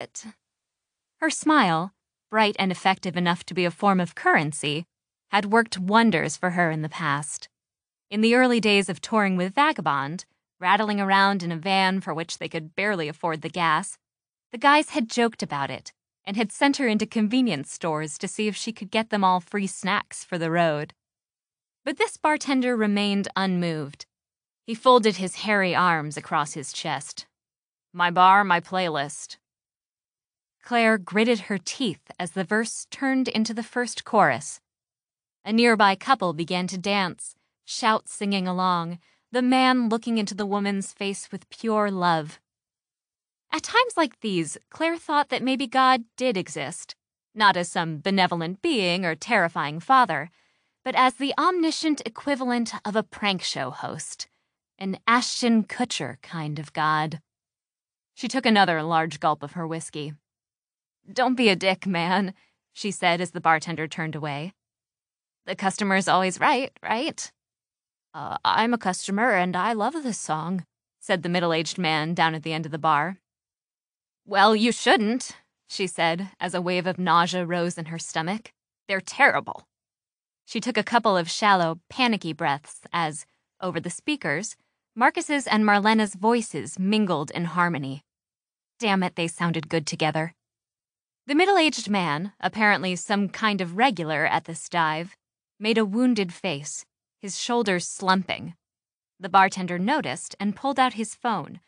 it. Her smile, bright and effective enough to be a form of currency, had worked wonders for her in the past. In the early days of touring with Vagabond, rattling around in a van for which they could barely afford the gas, the guys had joked about it and had sent her into convenience stores to see if she could get them all free snacks for the road. But this bartender remained unmoved. He folded his hairy arms across his chest. My bar, my playlist. Claire gritted her teeth as the verse turned into the first chorus. A nearby couple began to dance, shout singing along, the man looking into the woman's face with pure love. At times like these, Claire thought that maybe God did exist, not as some benevolent being or terrifying father, but as the omniscient equivalent of a prank show host, an Ashton Kutcher kind of God. She took another large gulp of her whiskey. Don't be a dick, man, she said as the bartender turned away. The customer's always right, right? Uh, I'm a customer and I love this song, said the middle aged man down at the end of the bar. Well, you shouldn't, she said as a wave of nausea rose in her stomach. They're terrible. She took a couple of shallow, panicky breaths as, over the speakers, Marcus's and Marlena's voices mingled in harmony. Damn it, they sounded good together. The middle aged man, apparently some kind of regular at this dive, made a wounded face, his shoulders slumping. The bartender noticed and pulled out his phone,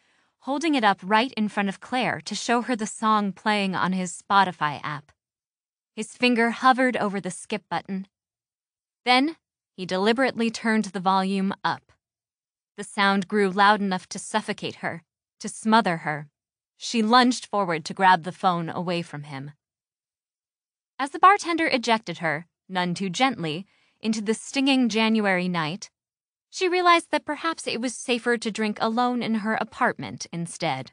holding it up right in front of Claire to show her the song playing on his Spotify app. His finger hovered over the skip button. Then he deliberately turned the volume up. The sound grew loud enough to suffocate her, to smother her. She lunged forward to grab the phone away from him. As the bartender ejected her, none too gently, into the stinging January night, she realized that perhaps it was safer to drink alone in her apartment instead.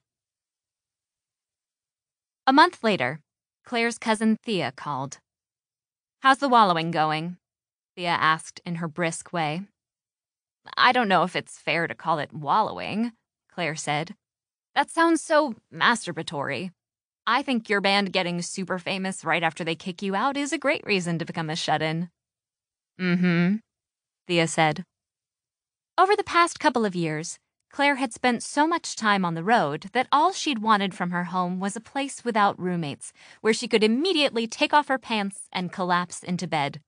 A month later, Claire's cousin Thea called. How's the wallowing going? Thea asked in her brisk way. I don't know if it's fair to call it wallowing, Claire said. That sounds so masturbatory. I think your band getting super famous right after they kick you out is a great reason to become a shut in. Mm hmm, Thea said. Over the past couple of years, Claire had spent so much time on the road that all she'd wanted from her home was a place without roommates, where she could immediately take off her pants and collapse into bed.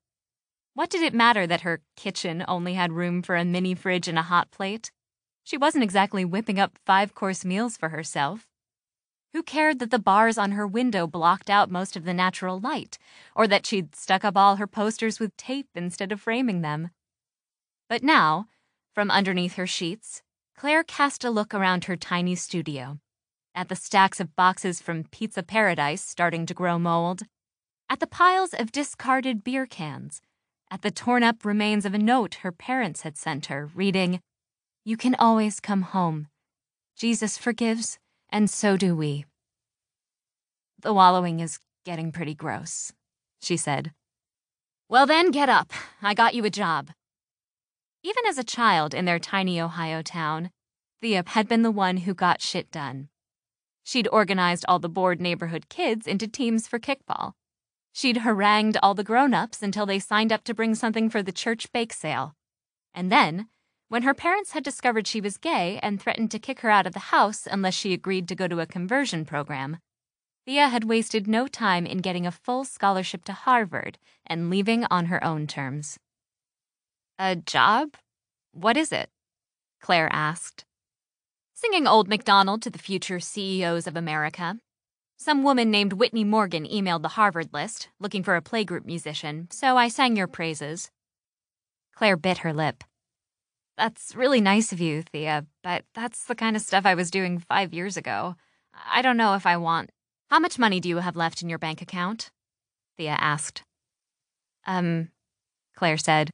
What did it matter that her kitchen only had room for a mini fridge and a hot plate? She wasn't exactly whipping up five-course meals for herself. Who cared that the bars on her window blocked out most of the natural light, or that she'd stuck up all her posters with tape instead of framing them? But now, from underneath her sheets, Claire cast a look around her tiny studio. At the stacks of boxes from Pizza Paradise starting to grow mold, at the piles of discarded beer cans, at the torn up remains of a note her parents had sent her, reading, you can always come home. Jesus forgives, and so do we. The wallowing is getting pretty gross, she said. Well, then get up. I got you a job. Even as a child in their tiny Ohio town, Thea had been the one who got shit done. She'd organized all the bored neighborhood kids into teams for kickball. She'd harangued all the grown ups until they signed up to bring something for the church bake sale. And then when her parents had discovered she was gay and threatened to kick her out of the house unless she agreed to go to a conversion program, Thea had wasted no time in getting a full scholarship to Harvard and leaving on her own terms. A job? What is it? Claire asked. Singing Old MacDonald to the future CEOs of America. Some woman named Whitney Morgan emailed the Harvard list looking for a playgroup musician, so I sang your praises. Claire bit her lip. That's really nice of you, Thea, but that's the kind of stuff I was doing five years ago. I don't know if I want. How much money do you have left in your bank account? Thea asked. Um, Claire said.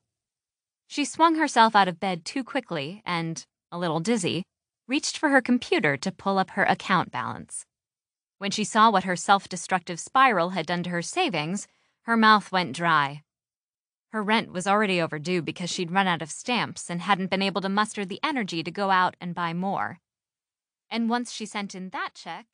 She swung herself out of bed too quickly and, a little dizzy, reached for her computer to pull up her account balance. When she saw what her self destructive spiral had done to her savings, her mouth went dry. Her rent was already overdue because she'd run out of stamps and hadn't been able to muster the energy to go out and buy more. And once she sent in that check,